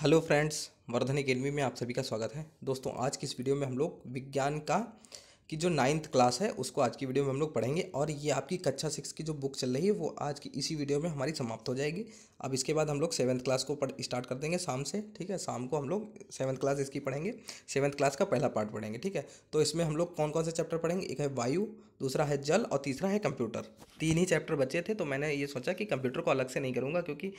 hello friends Vardhan academy में आप सभी का स्वागत है दोस्तों आज की इस वीडियो में हम लोग विज्ञान का कि जो नाइन्थ क्लास है उसको आज की वीडियो में हम लोग पढ़ेंगे और ये आपकी कक्षा सिक्स की जो बुक चल रही है वो आज की इसी वीडियो में हमारी समाप्त हो जाएगी अब इसके बाद हम लोग सेवन्थ क्लास को पढ़ स्टार्ट कर देंगे शाम से ठीक है शाम को हम लोग सेवन्थ क्लास इसकी पढ़ेंगे सेवन्थ क्लास का पहला पार्ट पढ़ेंगे ठीक है तो इसमें हम लोग कौन कौन से चैप्टर पढ़ेंगे एक है वायु दूसरा है जल और तीसरा है कंप्यूटर तीन ही चैप्टर बचे थे तो मैंने ये सोचा कि कंप्यूटर को अलग से नहीं करूँगा क्योंकि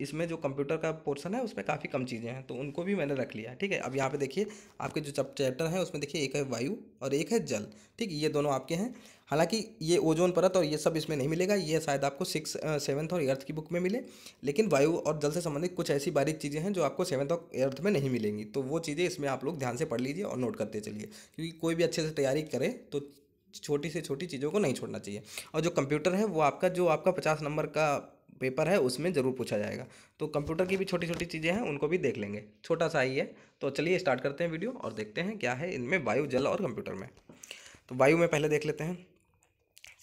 इसमें जो कंप्यूटर का पोर्सन है उसमें काफ़ी कम चीज़ें हैं तो उनको भी मैंने रख लिया ठीक है अब यहाँ पर देखिए आपके जो चैप्टर हैं उसमें देखिए एक है वायु और एक है जल ठीक ये दोनों आपके हैं हालांकि ये ओजोन परत और ये सब इसमें नहीं मिलेगा ये शायद आपको सिक्स सेवन्थ और एर्थ की बुक में मिले लेकिन वायु और जल से संबंधित कुछ ऐसी बारीक चीज़ें हैं जो आपको सेवन्थ और एर्थ में नहीं मिलेंगी तो वो चीज़ें इसमें आप लोग ध्यान से पढ़ लीजिए और नोट करते चलिए क्योंकि कोई भी अच्छे से तैयारी करे तो छोटी से छोटी चीज़ों को नहीं छोड़ना चाहिए और जो कंप्यूटर है वो आपका जो आपका पचास नंबर का पेपर है उसमें ज़रूर पूछा जाएगा तो कंप्यूटर की भी छोटी छोटी चीज़ें हैं उनको भी देख लेंगे छोटा सा ही है तो चलिए स्टार्ट करते हैं वीडियो और देखते हैं क्या है इनमें वायु जल और कंप्यूटर में तो वायु में पहले देख लेते हैं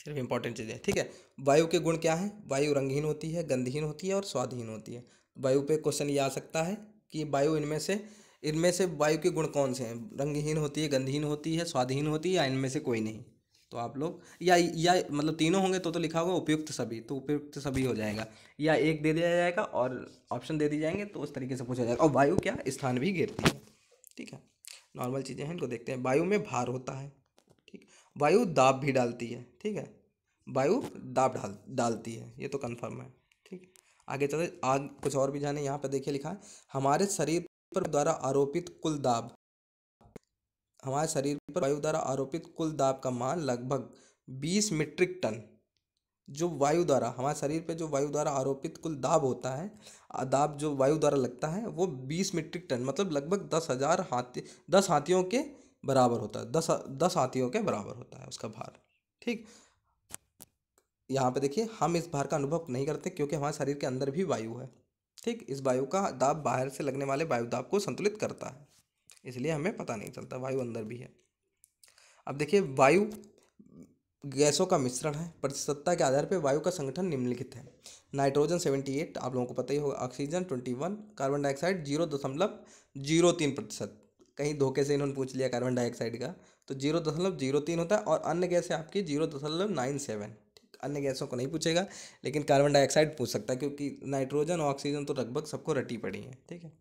सिर्फ इंपॉर्टेंट चीज़ें ठीक है वायु के गुण क्या हैं वायु रंगहीन होती है गंधहीन होती है और स्वादहीन होती है वायु पे क्वेश्चन ये आ सकता है कि वायु इनमें से इनमें से वायु के गुण कौन से हैं रंगहीन होती है गंधहीन होती है स्वादहीन होती है या इनमें से कोई नहीं तो आप लोग या या मतलब तीनों होंगे तो तो लिखा होगा उपयुक्त सभी तो उपयुक्त सभी हो जाएगा या एक दे दिया जाएगा और ऑप्शन दे दिए जाएंगे तो उस तरीके से पूछा जाएगा और वायु क्या स्थान भी घेरती है ठीक है नॉर्मल चीज़ें हैं इनको देखते हैं वायु में भार होता है ठीक वायु दाब भी डालती है ठीक है वायु दाब डाल डालती है ये तो कन्फर्म है ठीक आगे चलते आग कुछ और भी जाने यहाँ पर देखिए लिखा है हमारे शरीर पर द्वारा आरोपित कुल दाब हमारे शरीर पर वायु द्वारा आरोपित कुल दाब का मान लगभग बीस मीट्रिक टन जो वायु द्वारा हमारे शरीर पे जो वायु द्वारा आरोपित कुल दाब होता है दाब जो वायु द्वारा लगता है वो बीस मीट्रिक टन मतलब लगभग दस हज़ार हाथी दस हाथियों के बराबर होता है दस दस हाथियों के बराबर होता है उसका भार ठीक यहाँ पे देखिए हम इस भार का अनुभव नहीं करते क्योंकि हमारे शरीर के अंदर भी वायु है ठीक इस वायु का दाब बाहर से लगने वाले वायु दाब को संतुलित करता है इसलिए हमें पता नहीं चलता वायु अंदर भी है अब देखिए वायु गैसों का मिश्रण है प्रतिशतता के आधार पर वायु का संगठन निम्नलिखित है नाइट्रोजन सेवेंटी एट आप लोगों को पता ही होगा oxygen twenty one carbon dioxide zero दशमलव जीरो तीन प्रतिशत कहीं धोखे से इन्होंने पूछ लिया कार्बन डाइऑक्साइड का तो जीरो दशमलव जीरो तीन होता है और अन्य गैसें आपकी जीरो दशमलव नाइन सेवन ठीक अन्य गैसों को नहीं पूछेगा लेकिन कार्बन डाइऑक्साइड पूछ सकता है क्योंकि नाइट्रोजन और ऑक्सीजन तो लगभग सबको रटी पड़ी है ठीक है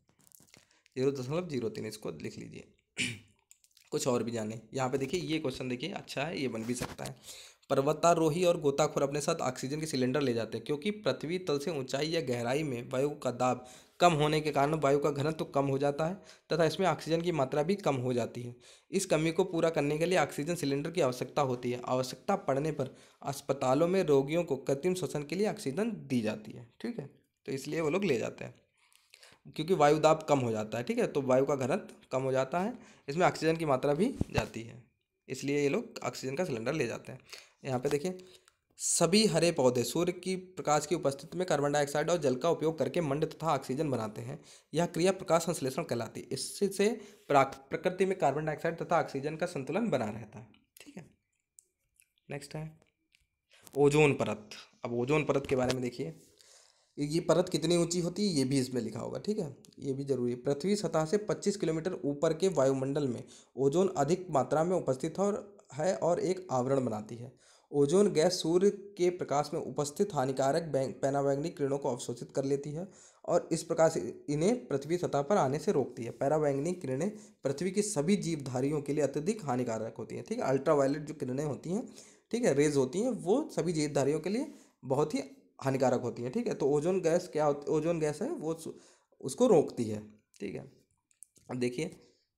जीरो दशमलव जीरो तीन इसको लिख लीजिए कुछ और भी जाने यहाँ पे देखिए ये क्वेश्चन देखिए अच्छा है ये बन भी सकता है पर्वतारोही और गोताखोर अपने साथ ऑक्सीजन के सिलेंडर ले जाते हैं क्योंकि पृथ्वी तल से ऊंचाई या गहराई में वायु का दाब कम होने के कारण वायु का घनत्व तो कम हो जाता है तथा इसमें ऑक्सीजन की मात्रा भी कम हो जाती है इस कमी को पूरा करने के लिए ऑक्सीजन सिलेंडर की आवश्यकता होती है आवश्यकता पड़ने पर अस्पतालों में रोगियों को कृत्रिम श्वसन के लिए ऑक्सीजन दी जाती है ठीक है तो इसलिए वो लोग ले जाते हैं क्योंकि वायु दाब कम हो जाता है ठीक है तो वायु का घनत्व कम हो जाता है इसमें ऑक्सीजन की मात्रा भी जाती है इसलिए ये लोग ऑक्सीजन का सिलेंडर ले जाते हैं यहाँ पे देखिए सभी हरे पौधे सूर्य की प्रकाश की उपस्थिति में कार्बन डाइऑक्साइड और जल का उपयोग करके मंड तथा ऑक्सीजन बनाते हैं यह क्रिया प्रकाश संश्लेषण कहलाती है इससे प्रकृति में कार्बन डाइऑक्साइड तथा ऑक्सीजन का संतुलन बना रहता है ठीक है नेक्स्ट है ओजोन परत अब ओजोन परत के बारे में देखिए ये परत कितनी ऊंची होती है ये भी इसमें लिखा होगा ठीक है ये भी जरूरी है पृथ्वी सतह से 25 किलोमीटर ऊपर के वायुमंडल में ओजोन अधिक मात्रा में उपस्थित और है और एक आवरण बनाती है ओजोन गैस सूर्य के प्रकाश में उपस्थित हानिकारक पैरावैग्निक किरणों को अवशोषित कर लेती है और इस प्रकार से इन्हें पृथ्वी सतह पर आने से रोकती है पैरावैंगनी किरणें पृथ्वी की सभी जीवधारियों के लिए अत्यधिक हानिकारक होती हैं ठीक है अल्ट्रावायलेट जो किरणें होती हैं ठीक है रेज होती हैं वो सभी जीवधारियों के लिए बहुत ही हानिकारक होती है ठीक है तो ओजोन गैस क्या होती ओजोन गैस है वो उसको रोकती है ठीक है अब देखिए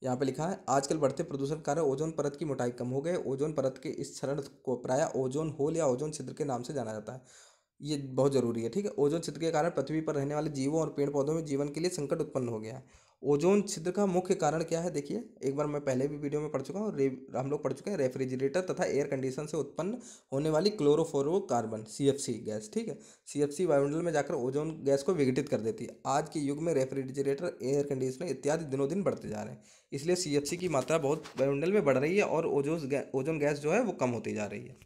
यहाँ पे लिखा है आजकल बढ़ते प्रदूषण कारण ओजोन परत की मोटाई कम हो गए ओजोन परत के इस क्षरण को प्राय ओजोन होल या ओजोन छिद्र के नाम से जाना जाता है ये बहुत ज़रूरी है ठीक है ओजोन छिद्र के कारण पृथ्वी पर रहने वाले जीवों और पेड़ पौधों में जीवन के लिए संकट उत्पन्न हो गया है ओजोन छिद्र का मुख्य कारण क्या है देखिए एक बार मैं पहले भी वीडियो में पढ़ चुका हूँ हम लोग पढ़ चुके हैं रेफ्रिजरेटर तथा एयर कंडीशन से उत्पन्न होने वाली क्लोरोफोरो कार्बन सी गैस ठीक है सी वायुमंडल में जाकर ओजोन गैस को विघटित कर देती है आज के युग में रेफ्रिजरेटर एयर कंडीशनर इत्यादि दिनों दिन बढ़ते जा रहे हैं इसलिए सी की मात्रा बहुत वायुमंडल में बढ़ रही है और ओजोन गैस जो है वो कम होती जा रही है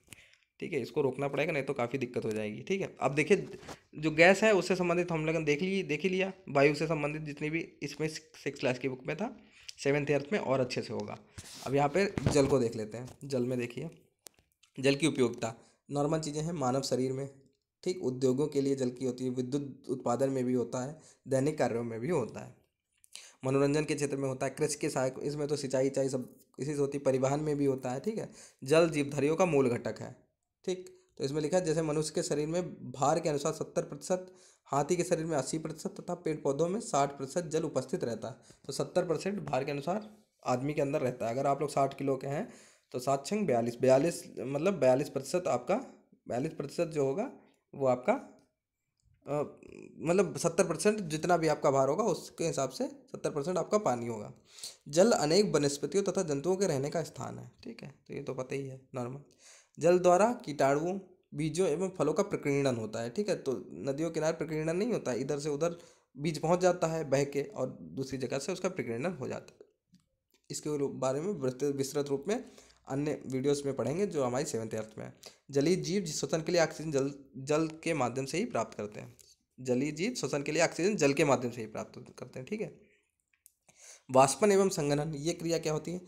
ठीक है इसको रोकना पड़ेगा नहीं तो काफ़ी दिक्कत हो जाएगी ठीक है अब देखिए जो गैस है उससे संबंधित हम लोगों ने देख ली देख ही लिया वायु से संबंधित जितनी भी इसमें सिक्स क्लास की बुक में था सेवन्थ एर्थ में और अच्छे से होगा अब यहाँ पे जल को देख लेते हैं जल में देखिए जल की उपयोगिता नॉर्मल चीज़ें हैं मानव शरीर में ठीक उद्योगों के लिए जल की होती है विद्युत उत्पादन में भी होता है दैनिक कार्यों में भी होता है मनोरंजन के क्षेत्र में होता है कृषि के सहायक इसमें तो सिंचाई इचाई सब इसी से होती है परिवहन में भी होता है ठीक है जल जीवधारियों का मूल घटक है ठीक तो इसमें लिखा है जैसे मनुष्य के शरीर में भार के अनुसार सत्तर प्रतिशत हाथी के शरीर में अस्सी प्रतिशत तथा पेड़ पौधों में साठ प्रतिशत जल उपस्थित रहता है तो सत्तर परसेंट भार के अनुसार आदमी के अंदर रहता है अगर आप लोग साठ किलो के हैं तो सात छंग बयालीस बयालीस मतलब बयालीस प्रतिशत आपका बयालीस प्रतिशत जो होगा वो आपका मतलब सत्तर परसेंट जितना भी आपका भार होगा उसके हिसाब से सत्तर परसेंट आपका पानी होगा जल अनेक वनस्पतियों तथा जंतुओं के रहने का स्थान है ठीक है तो ये तो पता ही है नॉर्मल जल द्वारा कीटाणुओं बीजों एवं फलों का प्रकीर्णन होता है ठीक है तो नदियों किनारे प्रकीर्णन नहीं होता इधर से उधर बीज पहुंच जाता है बह के और दूसरी जगह से उसका प्रकीर्णन हो जाता है इसके बारे में विस्तृत रूप में अन्य वीडियोस में पढ़ेंगे जो हमारी सेवंथ अर्थ में है जलीय जीव श्वसन के लिए ऑक्सीजन जल जल के माध्यम से ही प्राप्त करते हैं जलीय जीव श्वसन के लिए ऑक्सीजन जल के माध्यम से ही प्राप्त करते हैं ठीक है वाष्पन एवं संगठन ये क्रिया क्या होती है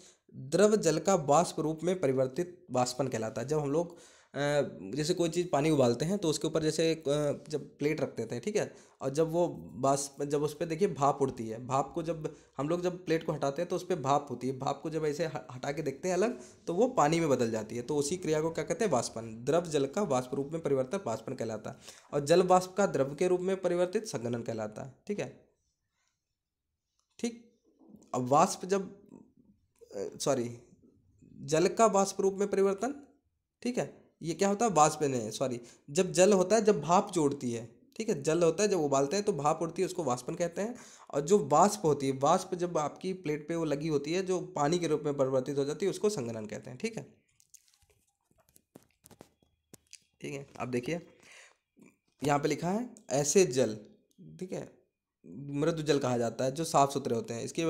द्रव जल का वाष्प रूप में परिवर्तित वाष्पन कहलाता है जब हम लोग जैसे कोई चीज़ पानी उबालते हैं तो उसके ऊपर जैसे जब प्लेट रखते थे ठीक है और जब वो बास जब उस पर देखिए भाप उड़ती है भाप को जब हम लोग जब प्लेट को हटाते हैं तो उस पर भाप होती है भाप को जब ऐसे हटा के देखते हैं अलग तो वो पानी में बदल जाती है तो उसी क्रिया को क्या कहते हैं वाष्पन द्रव जल का वाष्प रूप में परिवर्तन वाष्पन कहलाता है और जल वाष्प का द्रव के रूप में परिवर्तित संगनन कहलाता है ठीक है ठीक अब वाष्प जब सॉरी जल का वाष्प रूप में परिवर्तन ठीक है ये क्या होता है वाष्प नहीं सॉरी जब जल होता है जब भाप जोड़ती है ठीक है जल होता है जब उबालते हैं तो भाप उड़ती है उसको वाष्पन कहते हैं और जो वाष्प होती है वाष्प जब आपकी प्लेट पे वो लगी होती है जो पानी के रूप में परिवर्तित हो जाती है उसको संगनन कहते हैं ठीक है ठीक है अब देखिए यहाँ पे लिखा है ऐसे जल ठीक है मृदु जल कहा जाता है जो साफ सुथरे होते हैं इसके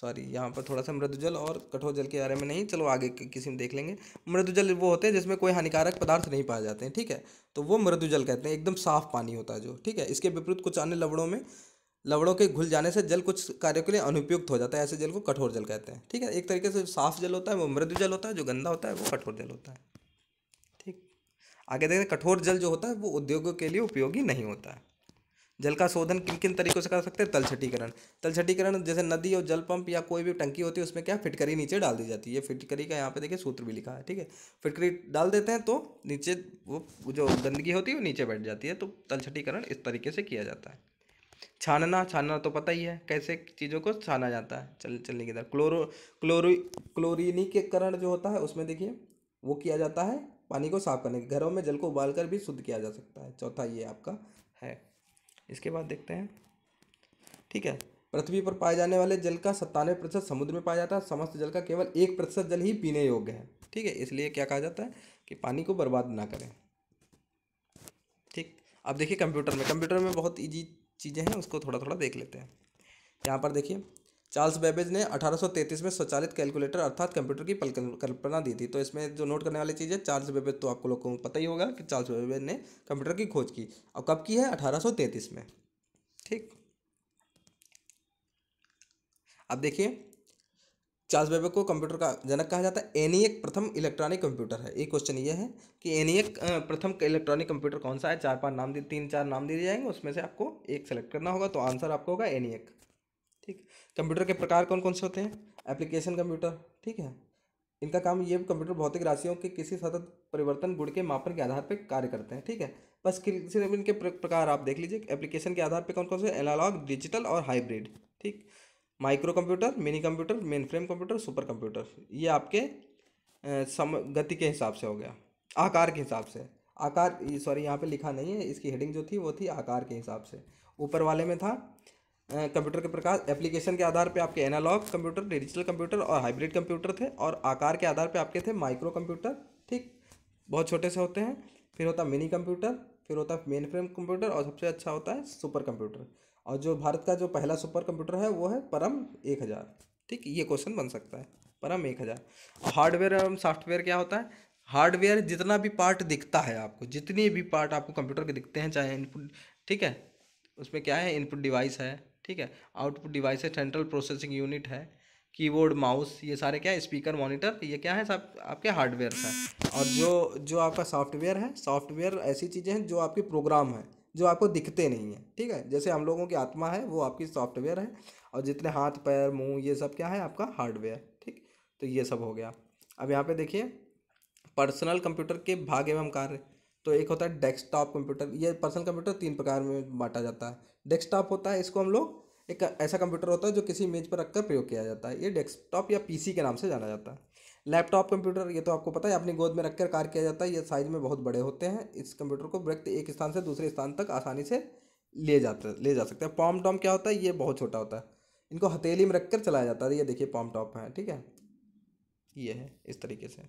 सॉरी यहाँ पर थोड़ा सा मृदुजल और कठोर जल के बारे में नहीं चलो आगे किसी में देख लेंगे मृदुजल वो होते हैं जिसमें कोई हानिकारक पदार्थ नहीं पाए जाते हैं ठीक है तो वो मृदुजल कहते हैं एकदम साफ पानी होता है जो ठीक है इसके विपरीत कुछ अन्य लवड़ों में लवड़ों के घुल जाने से जल कुछ कार्यों के लिए अनुपयुक्त हो जाता है ऐसे जल को कठोर जल कहते हैं ठीक है एक तरीके से साफ जल होता है वो मृदु जल होता है जो गंदा होता है वो कठोर जल होता है ठीक आगे देखते कठोर जल जो होता है वो उद्योगों के लिए उपयोगी नहीं होता है जल का शोधन किन किन तरीकों से कर सकते हैं तलछटीकरण तलछटीकरण जैसे नदी और जल पंप या कोई भी टंकी होती है उसमें क्या फिटकरी नीचे डाल दी जाती है फिटकरी का यहाँ पे देखिए सूत्र भी लिखा है ठीक है फिटकरी डाल देते हैं तो नीचे वो जो गंदगी होती है वो नीचे बैठ जाती है तो तलछटीकरण इस तरीके से किया जाता है छानना छानना तो पता ही है कैसे चीज़ों को छाना जाता है चल चलने की तरह क्लोरो क्लोरो क्लोरिनीकरण जो होता है उसमें देखिए वो किया जाता है पानी को साफ करने के घरों में जल को उबाल कर भी शुद्ध किया जा सकता है चौथा ये आपका है इसके बाद देखते हैं ठीक है पृथ्वी पर पाए जाने वाले जल का सत्तानवे प्रतिशत समुद्र में पाया जाता है समस्त जल का केवल एक प्रतिशत जल ही पीने योग्य है ठीक है इसलिए क्या कहा जाता है कि पानी को बर्बाद ना करें ठीक अब देखिए कंप्यूटर में कंप्यूटर में बहुत ईजी चीज़ें हैं उसको थोड़ा थोड़ा देख लेते हैं यहाँ पर देखिए चार्ल्स बेबेज ने 1833 में स्वचालित कैलकुलेटर अर्थात कंप्यूटर की कल्पना दी थी तो इसमें जो नोट करने वाली चीज़ है चार्ल्स बेबेज तो आपको लोगों को पता ही होगा कि चार्ल्स बेबेज ने कंप्यूटर की खोज की और कब की है 1833 में ठीक अब देखिए चार्ल्स बेबेज को कंप्यूटर का जनक कहा जाता है एनी प्रथम इलेक्ट्रॉनिक कंप्यूटर है एक क्वेश्चन ये है कि एनी प्रथम इलेक्ट्रॉनिक कंप्यूटर कौन सा है चार पाँच नाम दी तीन चार नाम दिए जाएंगे उसमें से आपको एक सेलेक्ट करना होगा तो आंसर आपको होगा एनी ठीक कंप्यूटर के प्रकार कौन कौन से होते हैं एप्लीकेशन कंप्यूटर ठीक है इनका काम ये कंप्यूटर भौतिक राशियों के किसी सतत परिवर्तन गुण के मापन के आधार पर कार्य करते हैं ठीक है बस सिर्फ इनके प्रकार आप देख लीजिए एप्लीकेशन के आधार पर कौन कौन से एनालॉग डिजिटल और हाइब्रिड ठीक micro computer mini computer mainframe computer super computer ये आपके सम गति के हिसाब से हो गया आकार के हिसाब से आकार सॉरी यहाँ पे लिखा नहीं है इसकी हेडिंग जो थी वो थी आकार के हिसाब से ऊपर वाले में था कंप्यूटर के प्रकार एप्लीकेशन के आधार पे आपके एनालॉग कंप्यूटर डिजिटल कंप्यूटर और हाइब्रिड कंप्यूटर थे और आकार के आधार पे आपके थे माइक्रो कंप्यूटर ठीक बहुत छोटे से होते हैं फिर होता मिनी कंप्यूटर फिर होता है मेन फ्रेम कंप्यूटर और सबसे अच्छा होता है सुपर कंप्यूटर और जो भारत का जो पहला सुपर कंप्यूटर है वो है परम एक हज़ार ठीक ये क्वेश्चन बन सकता है परम एक हज़ार हार्डवेयर एवं सॉफ्टवेयर क्या होता है हार्डवेयर जितना भी पार्ट दिखता है आपको जितने भी पार्ट आपको कंप्यूटर के दिखते हैं चाहे इनपुट ठीक है उसमें क्या है इनपुट डिवाइस है ठीक है आउटपुट डिवाइस है सेंट्रल प्रोसेसिंग यूनिट है कीबोर्ड माउस ये सारे क्या है स्पीकर मॉनिटर ये क्या है सब आपके हार्डवेयर है और जो जो आपका सॉफ्टवेयर है सॉफ्टवेयर ऐसी चीज़ें हैं जो आपके प्रोग्राम है जो आपको दिखते नहीं है ठीक है जैसे हम लोगों की आत्मा है वो आपकी सॉफ्टवेयर है और जितने हाथ पैर मुंह ये सब क्या है आपका हार्डवेयर ठीक तो ये सब हो गया अब यहाँ पे देखिए पर्सनल कंप्यूटर के भाग एवं कार्य तो एक होता है डेस्कटॉप कंप्यूटर ये पर्सनल कंप्यूटर तीन प्रकार में बांटा जाता है डेस्कटॉप होता है इसको हम लोग एक ऐसा कंप्यूटर होता है जो किसी इमेज पर रखकर प्रयोग किया जाता है ये डेस्कटॉप या पीसी के नाम से जाना जाता है लैपटॉप कंप्यूटर ये तो आपको पता है अपनी गोद में रखकर कार्य किया जाता है ये साइज में बहुत बड़े होते हैं इस कंप्यूटर को व्यक्ति एक स्थान से दूसरे स्थान तक आसानी से ले जाते ले जा सकते हैं पॉम टॉम क्या होता है ये बहुत छोटा होता है इनको हथेली में रख कर चलाया जाता है ये देखिए पॉम टॉप है ठीक है ये है इस तरीके से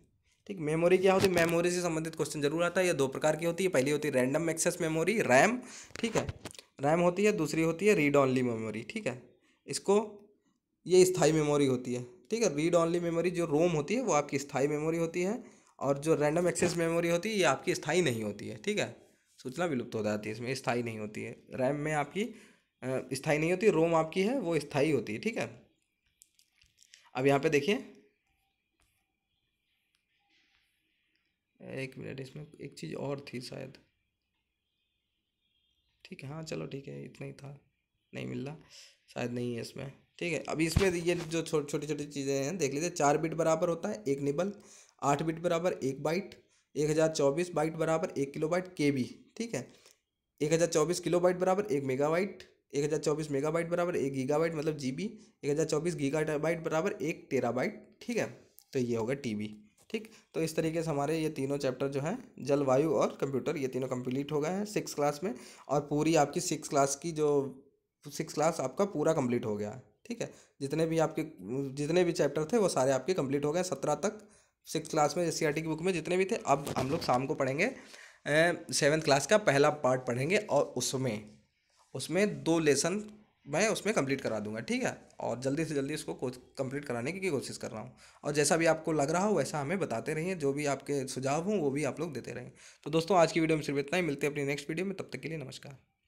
ठीक मेमोरी क्या होती है मेमोरी से संबंधित क्वेश्चन जरूर आता है ये दो प्रकार की होती है पहली होती है रैंडम एक्सेस मेमोरी रैम ठीक है रैम होती है दूसरी होती है रीड ऑनली मेमोरी ठीक है इसको ये स्थाई मेमोरी होती है ठीक है रीड ऑनली मेमोरी जो रोम होती है वो आपकी स्थाई मेमोरी होती है और जो रैंडम एक्सेस मेमोरी होती है ये आपकी स्थाई नहीं होती है ठीक है सूचना विलुप्त हो जाती है इसमें स्थाई नहीं होती है रैम में आपकी स्थाई नहीं होती रोम आपकी है वो स्थाई होती है ठीक है अब यहाँ पे देखिए एक मिनट इसमें एक चीज़ और थी शायद ठीक है हाँ चलो ठीक है इतना ही था नहीं मिल रहा शायद नहीं है इसमें ठीक है अभी इसमें ये जो छोटी छोटी छोटी चीज़ें हैं देख लीजिए चार बिट बराबर होता है एक निबल आठ बिट बराबर एक बाइट एक हज़ार चौबीस बाइट बराबर एक किलो बाइट के बी ठीक है एक हज़ार चौबीस किलो बाइट बराबर एक मेगा बाइट एक हज़ार चौबीस मेगा बाइट बराबर एक गीगा बाइट मतलब जी बी एक हज़ार चौबीस गीगा बाइट बराबर एक टेरा बाइट ठीक है तो ये होगा टी बी ठीक तो इस तरीके से हमारे ये तीनों चैप्टर जो हैं जलवायु और कंप्यूटर ये तीनों कंप्लीट हो गए हैं सिक्स क्लास में और पूरी आपकी सिक्स क्लास की जो सिक्स क्लास आपका पूरा कंप्लीट हो गया है ठीक है जितने भी आपके जितने भी चैप्टर थे वो सारे आपके कंप्लीट हो गए सत्रह तक सिक्स क्लास में एस की बुक में जितने भी थे अब हम लोग शाम को पढ़ेंगे सेवन्थ क्लास का पहला पार्ट पढ़ेंगे और उसमें उसमें दो लेसन मैं उसमें कंप्लीट करा दूंगा ठीक है और जल्दी से जल्दी इसको कंप्लीट कराने की कोशिश कर रहा हूँ और जैसा भी आपको लग रहा हो वैसा हमें बताते रहिए जो भी आपके सुझाव हों वो भी आप लोग देते रहें तो दोस्तों आज की वीडियो में सिर्फ इतना ही मिलते हैं अपनी नेक्स्ट वीडियो में तब तक के लिए नमस्कार